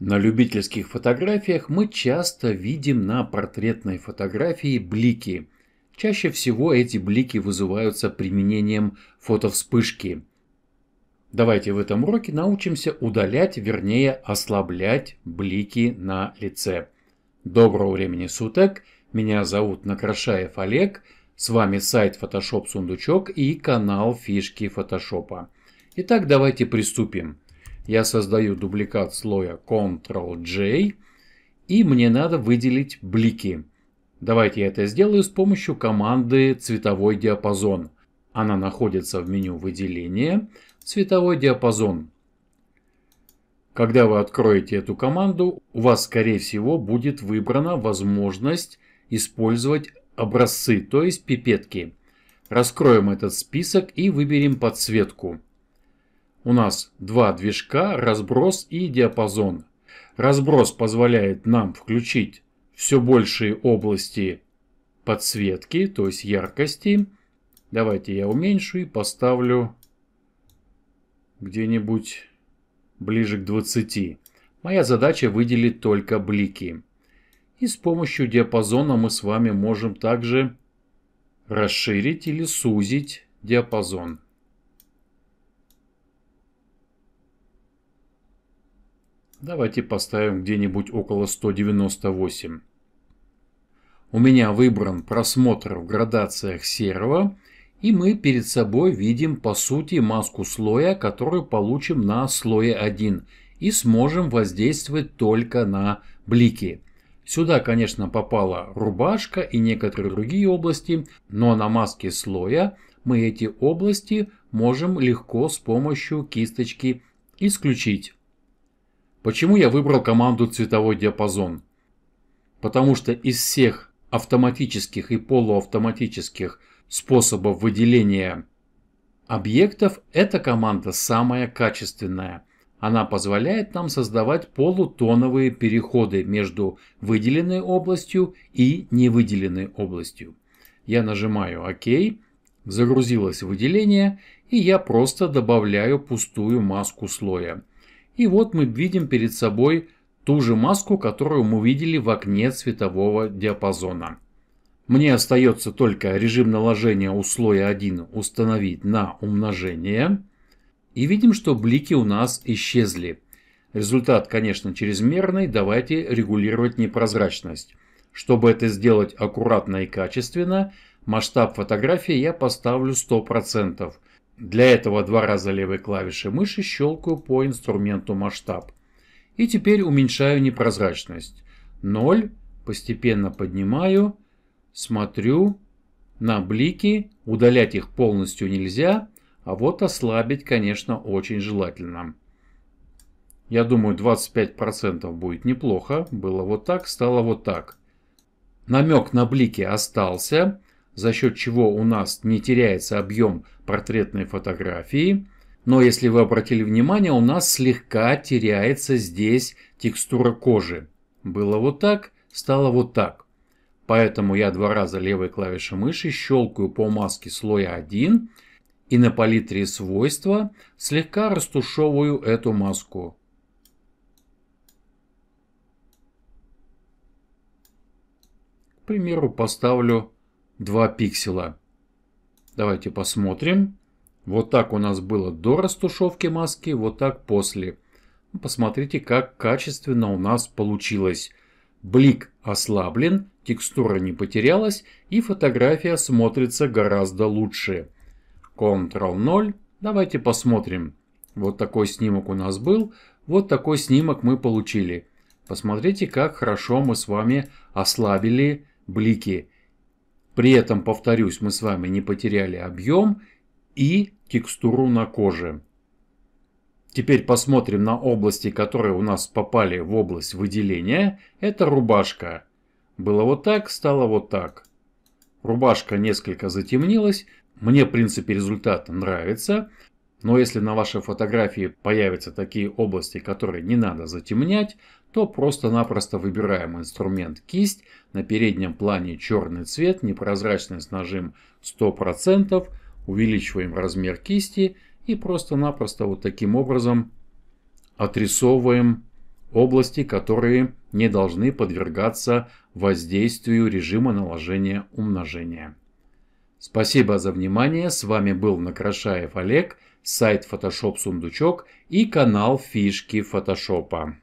На любительских фотографиях мы часто видим на портретной фотографии блики. Чаще всего эти блики вызываются применением фотовспышки. Давайте в этом уроке научимся удалять, вернее ослаблять блики на лице. Доброго времени суток, меня зовут Накрашаев Олег, с вами сайт Photoshop Сундучок и канал Фишки Фотошопа. Итак, давайте приступим. Я создаю дубликат слоя Ctrl-J, и мне надо выделить блики. Давайте я это сделаю с помощью команды «Цветовой диапазон». Она находится в меню выделения «Цветовой диапазон». Когда вы откроете эту команду, у вас, скорее всего, будет выбрана возможность использовать образцы, то есть пипетки. Раскроем этот список и выберем подсветку. У нас два движка, разброс и диапазон. Разброс позволяет нам включить все большие области подсветки, то есть яркости. Давайте я уменьшу и поставлю где-нибудь ближе к 20. Моя задача выделить только блики. И с помощью диапазона мы с вами можем также расширить или сузить диапазон. Давайте поставим где-нибудь около 198. У меня выбран просмотр в градациях серого, и мы перед собой видим по сути маску слоя, которую получим на слое 1, и сможем воздействовать только на блики. Сюда, конечно, попала рубашка и некоторые другие области, но на маске слоя мы эти области можем легко с помощью кисточки исключить. Почему я выбрал команду «Цветовой диапазон»? Потому что из всех автоматических и полуавтоматических способов выделения объектов эта команда самая качественная. Она позволяет нам создавать полутоновые переходы между выделенной областью и невыделенной областью. Я нажимаю «Ок», загрузилось выделение, и я просто добавляю пустую маску слоя. И вот мы видим перед собой ту же маску, которую мы видели в окне цветового диапазона. Мне остается только режим наложения у слоя 1 установить на умножение. И видим, что блики у нас исчезли. Результат, конечно, чрезмерный, давайте регулировать непрозрачность. Чтобы это сделать аккуратно и качественно, масштаб фотографии я поставлю 100%. Для этого два раза левой клавишей мыши щелкаю по инструменту масштаб. И теперь уменьшаю непрозрачность. 0, постепенно поднимаю, смотрю на блики, удалять их полностью нельзя, а вот ослабить, конечно, очень желательно. Я думаю, 25% будет неплохо. Было вот так, стало вот так. Намек на блики остался за счет чего у нас не теряется объем портретной фотографии. Но если вы обратили внимание, у нас слегка теряется здесь текстура кожи. Было вот так, стало вот так. Поэтому я два раза левой клавишей мыши щелкаю по маске слоя 1 и на палитре свойства слегка растушевываю эту маску. К примеру, поставлю 2 пикселя. Давайте посмотрим. Вот так у нас было до растушевки маски, вот так после. Ну, посмотрите, как качественно у нас получилось. Блик ослаблен, текстура не потерялась и фотография смотрится гораздо лучше. Ctrl 0. Давайте посмотрим. Вот такой снимок у нас был, вот такой снимок мы получили. Посмотрите, как хорошо мы с вами ослабили блики. При этом, повторюсь, мы с вами не потеряли объем и текстуру на коже. Теперь посмотрим на области, которые у нас попали в область выделения. Это рубашка. Было вот так, стало вот так. Рубашка несколько затемнилась. Мне, в принципе, результат нравится. Но если на вашей фотографии появятся такие области, которые не надо затемнять, то просто-напросто выбираем инструмент кисть, на переднем плане черный цвет, непрозрачность нажим 100%, увеличиваем размер кисти и просто-напросто вот таким образом отрисовываем области, которые не должны подвергаться воздействию режима наложения умножения. Спасибо за внимание, с вами был Накрашаев Олег – сайт Photoshop Сундучок и канал Фишки Фотошопа.